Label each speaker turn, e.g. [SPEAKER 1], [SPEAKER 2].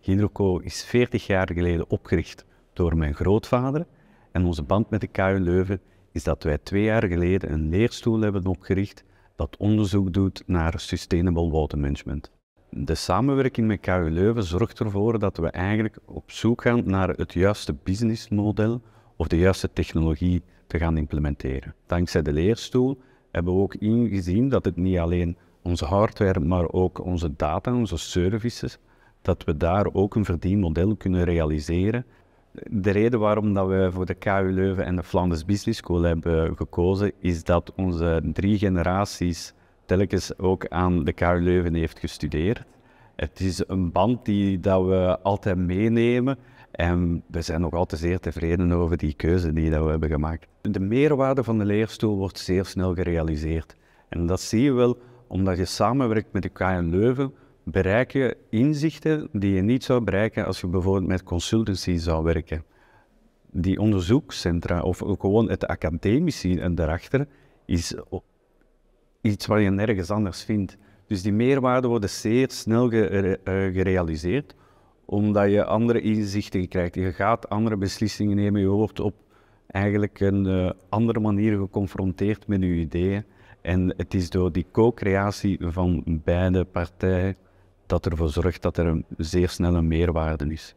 [SPEAKER 1] Hydroco is 40 jaar geleden opgericht door mijn grootvader. En onze band met de KU Leuven is dat wij twee jaar geleden een leerstoel hebben opgericht dat onderzoek doet naar sustainable water management. De samenwerking met KU Leuven zorgt ervoor dat we eigenlijk op zoek gaan naar het juiste businessmodel of de juiste technologie te gaan implementeren. Dankzij de leerstoel hebben we ook ingezien dat het niet alleen onze hardware, maar ook onze data, onze services, dat we daar ook een verdienmodel kunnen realiseren. De reden waarom dat we voor de KU Leuven en de Flanders Business School hebben gekozen, is dat onze drie generaties telkens ook aan de KU Leuven heeft gestudeerd. Het is een band die dat we altijd meenemen en we zijn nog altijd zeer tevreden over die keuze die dat we hebben gemaakt. De meerwaarde van de leerstoel wordt zeer snel gerealiseerd. En dat zie je wel omdat je samenwerkt met de KU Leuven bereik je inzichten die je niet zou bereiken als je bijvoorbeeld met consultancy zou werken. Die onderzoekscentra of gewoon het academici en daarachter is iets wat je nergens anders vindt. Dus die meerwaarden worden zeer snel eh, gerealiseerd, omdat je andere inzichten krijgt. Je gaat andere beslissingen nemen, je wordt op eigenlijk een eh, andere manier geconfronteerd met je ideeën. En het is door die co-creatie van beide partijen dat ervoor zorgt dat er een zeer snelle meerwaarde is.